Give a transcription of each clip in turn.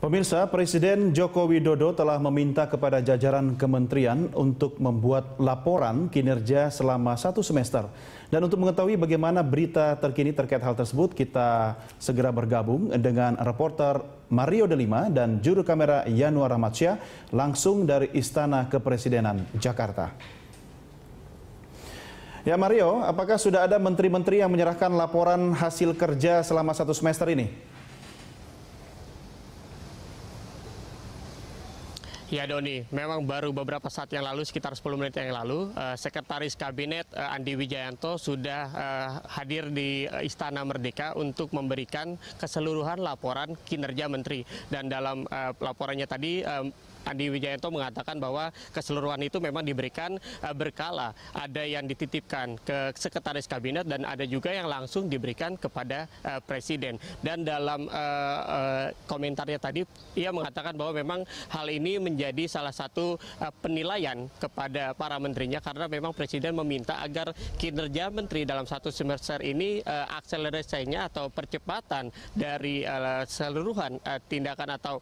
Pemirsa, Presiden Joko Widodo telah meminta kepada jajaran kementerian untuk membuat laporan kinerja selama satu semester. Dan untuk mengetahui bagaimana berita terkini terkait hal tersebut, kita segera bergabung dengan reporter Mario Delima dan juru kamera Yanuar Rahmatsyah langsung dari Istana Kepresidenan Jakarta. Ya Mario, apakah sudah ada menteri-menteri yang menyerahkan laporan hasil kerja selama satu semester ini? Ya Doni, memang baru beberapa saat yang lalu, sekitar 10 menit yang lalu, eh, Sekretaris Kabinet eh, Andi Wijayanto sudah eh, hadir di Istana Merdeka untuk memberikan keseluruhan laporan kinerja Menteri. Dan dalam laporannya tadi, Andi Wijayanto mengatakan bahwa keseluruhan itu memang diberikan eh, berkala. Ada yang dititipkan ke Sekretaris Kabinet dan ada juga yang langsung diberikan kepada eh, Presiden. Dan dalam eh, komentarnya tadi, ia mengatakan bahwa memang hal ini menjadi salah satu penilaian kepada para menterinya karena memang Presiden meminta agar kinerja menteri dalam satu semester ini akselerasinya atau percepatan dari seluruhan tindakan atau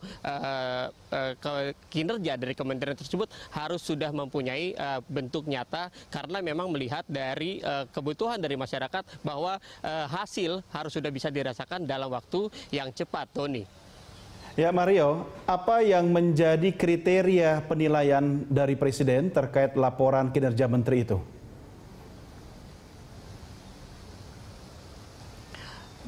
kinerja dari kementerian tersebut harus sudah mempunyai uh, bentuk nyata karena memang melihat dari uh, kebutuhan dari masyarakat bahwa uh, hasil harus sudah bisa dirasakan dalam waktu yang cepat, Tony. Ya Mario, apa yang menjadi kriteria penilaian dari Presiden terkait laporan kinerja Menteri itu?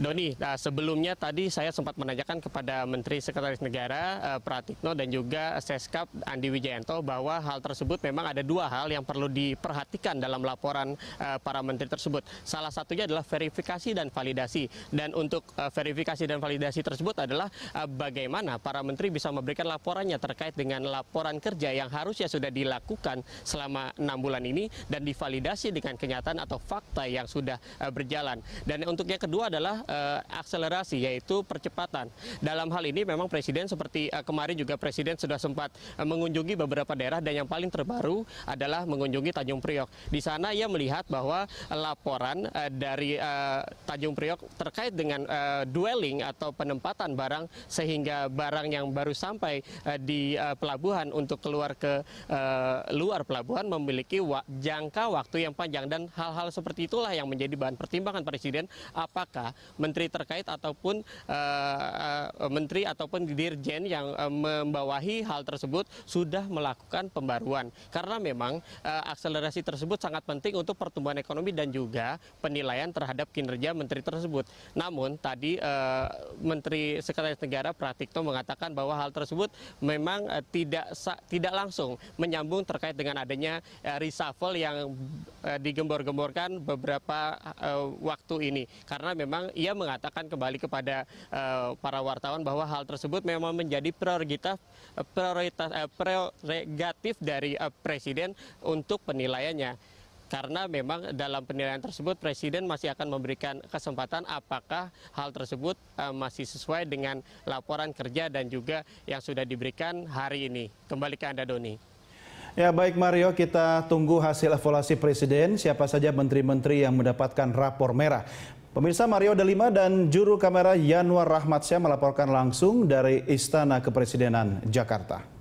Doni, nah sebelumnya tadi saya sempat menanyakan kepada Menteri Sekretaris Negara eh, Pratikno dan juga Seskap Andi Wijayanto bahwa hal tersebut memang ada dua hal yang perlu diperhatikan dalam laporan eh, para menteri tersebut. Salah satunya adalah verifikasi dan validasi. Dan untuk eh, verifikasi dan validasi tersebut adalah bagaimana para menteri bisa memberikan laporannya terkait dengan laporan kerja yang harusnya sudah dilakukan selama enam bulan ini dan divalidasi dengan kenyataan atau fakta yang sudah berjalan. Dan untuk yang kedua adalah uh, akselerasi yaitu percepatan. Dalam hal ini memang Presiden seperti uh, kemarin juga Presiden sudah sempat uh, mengunjungi beberapa daerah dan yang paling terbaru adalah mengunjungi Tanjung Priok. Di sana ia melihat bahwa laporan uh, dari uh, Tanjung Priok terkait dengan uh, dwelling atau penempatan barang sehingga barang yang baru sampai uh, di uh, pelabuhan untuk keluar ke uh, luar pelabuhan memiliki wa jangka waktu yang panjang dan hal-hal seperti itulah yang menjadi bahan pertimbangan Presiden apakah menteri terkait ataupun eh, eh, menteri ataupun dirjen yang eh, membawahi hal tersebut sudah melakukan pembaruan karena memang akselerasi tersebut sangat penting untuk pertumbuhan ekonomi dan juga penilaian terhadap kinerja menteri tersebut. Namun tadi Menteri Sekretaris Negara Pratikno mengatakan bahwa hal tersebut memang tidak tidak langsung menyambung terkait dengan adanya reshuffle yang Eh, digembor-gemborkan beberapa eh, waktu ini karena memang ia mengatakan kembali kepada eh, para wartawan bahwa hal tersebut memang menjadi prioritas prioritas uh, prerogatif dari presiden untuk penilaiannya karena memang dalam penilaian tersebut presiden masih akan memberikan kesempatan apakah hal tersebut masih sesuai dengan laporan kerja dan juga yang sudah diberikan hari ini. Kembali ke Anda Doni. Ya baik Mario, kita tunggu hasil evaluasi Presiden, siapa saja menteri-menteri yang mendapatkan rapor merah. Pemirsa Mario Delima dan juru kamera Yanwar Rahmatsyah melaporkan langsung dari Istana Kepresidenan Jakarta.